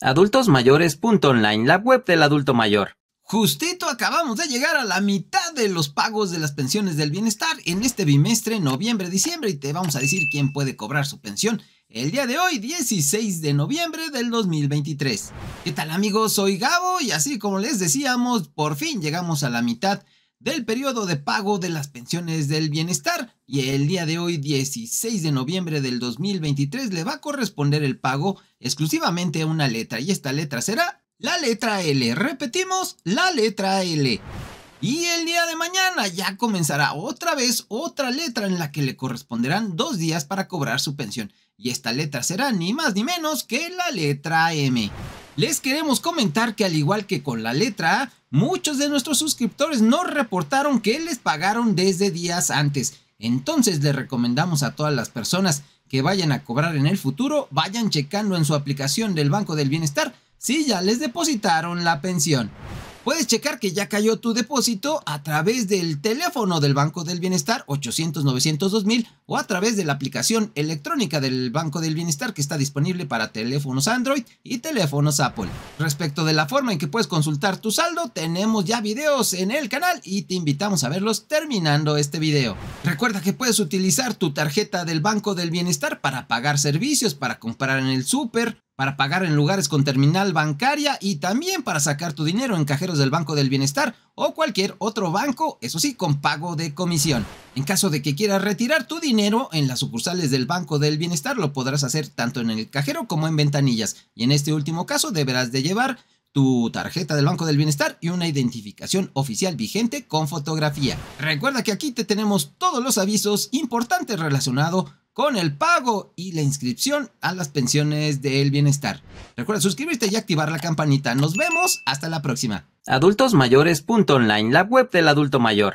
adultosmayores.online, la web del adulto mayor. Justito acabamos de llegar a la mitad de los pagos de las pensiones del bienestar en este bimestre, noviembre-diciembre, y te vamos a decir quién puede cobrar su pensión el día de hoy, 16 de noviembre del 2023. ¿Qué tal amigos? Soy Gabo y así como les decíamos, por fin llegamos a la mitad del periodo de pago de las pensiones del bienestar y el día de hoy 16 de noviembre del 2023 le va a corresponder el pago exclusivamente a una letra y esta letra será la letra L. Repetimos, la letra L. Y el día de mañana ya comenzará otra vez otra letra en la que le corresponderán dos días para cobrar su pensión. Y esta letra será ni más ni menos que la letra M les queremos comentar que al igual que con la letra A, muchos de nuestros suscriptores no reportaron que les pagaron desde días antes. Entonces les recomendamos a todas las personas que vayan a cobrar en el futuro, vayan checando en su aplicación del Banco del Bienestar si ya les depositaron la pensión. Puedes checar que ya cayó tu depósito a través del teléfono del Banco del Bienestar 800 900 2000 o a través de la aplicación electrónica del Banco del Bienestar que está disponible para teléfonos Android y teléfonos Apple. Respecto de la forma en que puedes consultar tu saldo, tenemos ya videos en el canal y te invitamos a verlos terminando este video. Recuerda que puedes utilizar tu tarjeta del Banco del Bienestar para pagar servicios, para comprar en el súper, para pagar en lugares con terminal bancaria y también para sacar tu dinero en cajeros del Banco del Bienestar o cualquier otro banco, eso sí, con pago de comisión. En caso de que quieras retirar tu dinero en las sucursales del Banco del Bienestar, lo podrás hacer tanto en el cajero como en ventanillas. Y en este último caso deberás de llevar tu tarjeta del Banco del Bienestar y una identificación oficial vigente con fotografía. Recuerda que aquí te tenemos todos los avisos importantes relacionados con el pago y la inscripción a las pensiones del bienestar. Recuerda suscribirte y activar la campanita. Nos vemos hasta la próxima. Adultosmayores.online, la web del adulto mayor.